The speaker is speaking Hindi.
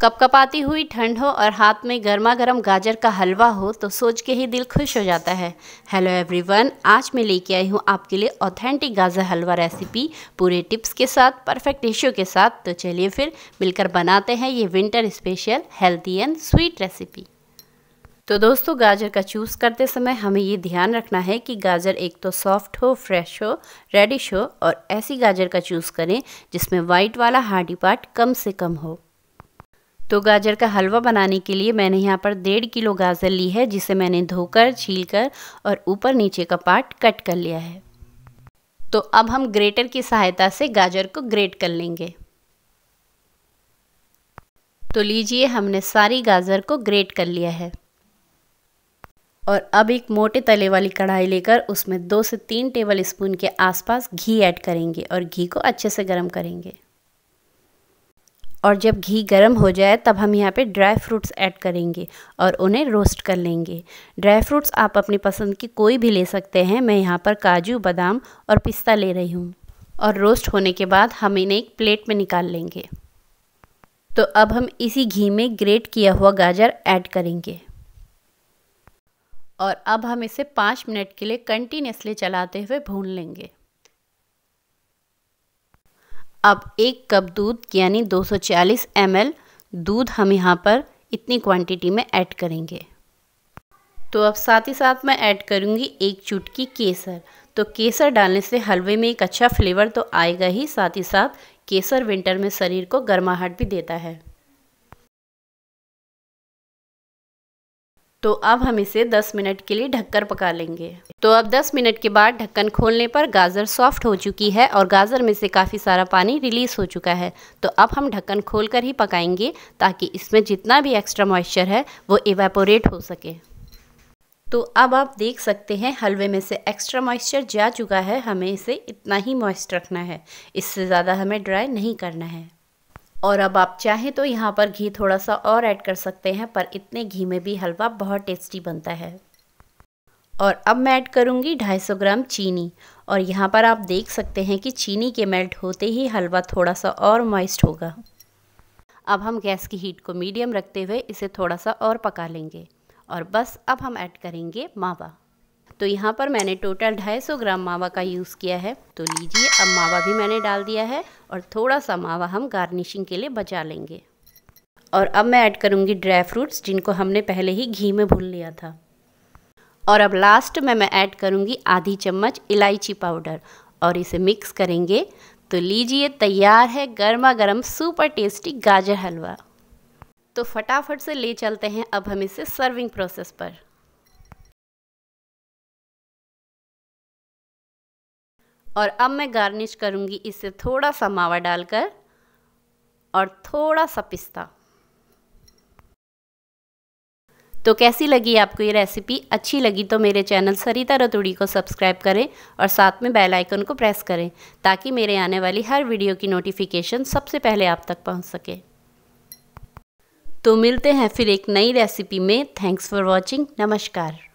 कपकपाती हुई ठंड हो और हाथ में गर्मा गर्म गाजर का हलवा हो तो सोच के ही दिल खुश हो जाता है हेलो एवरीवन आज मैं लेके आई हूँ आपके लिए ऑथेंटिक गाजर हलवा रेसिपी पूरे टिप्स के साथ परफेक्ट रेशियो के साथ तो चलिए फिर मिलकर बनाते हैं ये winter special healthy and sweet recipe तो दोस्तों गाजर का चूज़ करते समय हमें ये ध्यान रखना है कि गाजर एक तो सॉफ्ट हो फ्रेश हो रेडिश हो और ऐसी गाजर का चूज़ करें जिसमें वाइट वाला हार्डी पार्ट कम से कम हो तो गाजर का हलवा बनाने के लिए मैंने यहाँ पर डेढ़ किलो गाजर ली है जिसे मैंने धोकर छीलकर और ऊपर नीचे का पार्ट कट कर लिया है तो अब हम ग्रेटर की सहायता से गाजर को ग्रेट कर लेंगे तो लीजिए हमने सारी गाजर को ग्रेट कर लिया है और अब एक मोटे तले वाली कढ़ाई लेकर उसमें दो से तीन टेबल स्पून के आसपास घी ऐड करेंगे और घी को अच्छे से गर्म करेंगे और जब घी गर्म हो जाए तब हम यहाँ पे ड्राई फ्रूट्स ऐड करेंगे और उन्हें रोस्ट कर लेंगे ड्राई फ्रूट्स आप अपनी पसंद की कोई भी ले सकते हैं मैं यहाँ पर काजू बादाम और पिस्ता ले रही हूँ और रोस्ट होने के बाद हम इन्हें एक प्लेट में निकाल लेंगे तो अब हम इसी घी में ग्रेट किया हुआ गाजर ऐड करेंगे और अब हम इसे पाँच मिनट के लिए कंटिन्यूसली चलाते हुए भून लेंगे अब एक कप दूध यानी 240 सौ दूध हम यहाँ पर इतनी क्वांटिटी में ऐड करेंगे तो अब साथ ही साथ मैं ऐड करूँगी एक चुटकी केसर तो केसर डालने से हलवे में एक अच्छा फ्लेवर तो आएगा ही साथ ही साथ केसर विंटर में शरीर को गर्माहट भी देता है तो अब हम इसे 10 मिनट के लिए ढककर पका लेंगे तो अब 10 मिनट के बाद ढक्कन खोलने पर गाजर सॉफ्ट हो चुकी है और गाजर में से काफ़ी सारा पानी रिलीज़ हो चुका है तो अब हम ढक्कन खोलकर ही पकाएंगे ताकि इसमें जितना भी एक्स्ट्रा मॉइस्चर है वो इवेपोरेट हो सके तो अब आप देख सकते हैं हलवे में से एक्स्ट्रा मॉइस्चर जा चुका है हमें इसे इतना ही मॉइस्ट रखना है इससे ज़्यादा हमें ड्राई नहीं करना है और अब आप चाहें तो यहाँ पर घी थोड़ा सा और ऐड कर सकते हैं पर इतने घी में भी हलवा बहुत टेस्टी बनता है और अब मैं ऐड करूँगी 250 ग्राम चीनी और यहाँ पर आप देख सकते हैं कि चीनी के मेल्ट होते ही हलवा थोड़ा सा और मॉइस्ट होगा अब हम गैस की हीट को मीडियम रखते हुए इसे थोड़ा सा और पका लेंगे और बस अब हम ऐड करेंगे मावा तो यहाँ पर मैंने टोटल 250 ग्राम मावा का यूज़ किया है तो लीजिए अब मावा भी मैंने डाल दिया है और थोड़ा सा मावा हम गार्निशिंग के लिए बचा लेंगे और अब मैं ऐड करूँगी ड्राई फ्रूट्स जिनको हमने पहले ही घी में भून लिया था और अब लास्ट में मैं ऐड करूँगी आधी चम्मच इलायची पाउडर और इसे मिक्स करेंगे तो लीजिए तैयार है गर्मा गर्म सुपर टेस्टी गाजर हलवा तो फटाफट से ले चलते हैं अब हम इसे सर्विंग प्रोसेस पर और अब मैं गार्निश करूँगी इससे थोड़ा सा मावा डालकर और थोड़ा सा पिस्ता तो कैसी लगी आपको ये रेसिपी अच्छी लगी तो मेरे चैनल सरिता रतुड़ी को सब्सक्राइब करें और साथ में बेल आइकन को प्रेस करें ताकि मेरे आने वाली हर वीडियो की नोटिफिकेशन सबसे पहले आप तक पहुंच सके तो मिलते हैं फिर एक नई रेसिपी में थैंक्स फॉर वॉचिंग नमस्कार